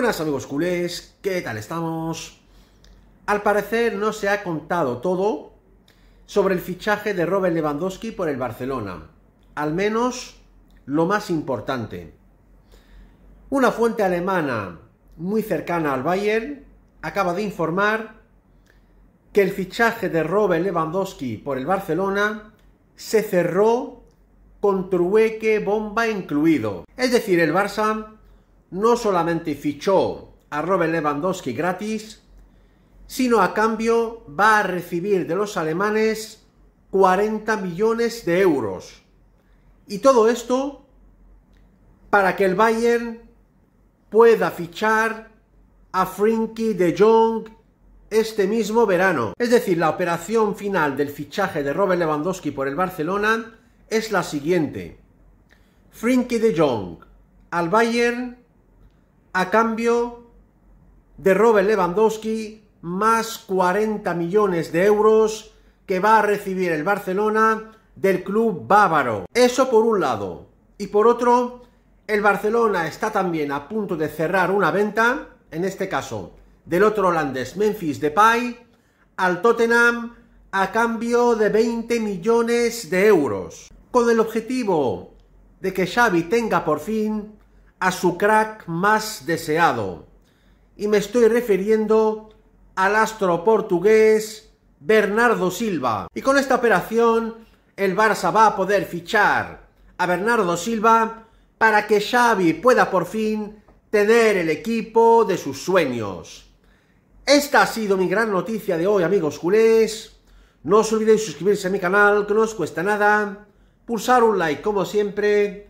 buenas amigos culés, ¿qué tal estamos? Al parecer no se ha contado todo sobre el fichaje de Robert Lewandowski por el Barcelona, al menos lo más importante. Una fuente alemana muy cercana al Bayern acaba de informar que el fichaje de Robert Lewandowski por el Barcelona se cerró con trueque bomba incluido. Es decir, el Barça no solamente fichó a Robert Lewandowski gratis, sino a cambio va a recibir de los alemanes 40 millones de euros. Y todo esto para que el Bayern pueda fichar a Frinky de Jong este mismo verano. Es decir, la operación final del fichaje de Robert Lewandowski por el Barcelona es la siguiente. Frinky de Jong al Bayern a cambio de Robert Lewandowski, más 40 millones de euros que va a recibir el Barcelona del club bávaro. Eso por un lado. Y por otro, el Barcelona está también a punto de cerrar una venta, en este caso del otro holandés Memphis Depay, al Tottenham a cambio de 20 millones de euros, con el objetivo de que Xavi tenga por fin a su crack más deseado. Y me estoy refiriendo al astro portugués Bernardo Silva. Y con esta operación el Barça va a poder fichar a Bernardo Silva para que Xavi pueda por fin tener el equipo de sus sueños. Esta ha sido mi gran noticia de hoy, amigos culés. No os olvidéis suscribirse a mi canal, que no os cuesta nada. Pulsar un like, como siempre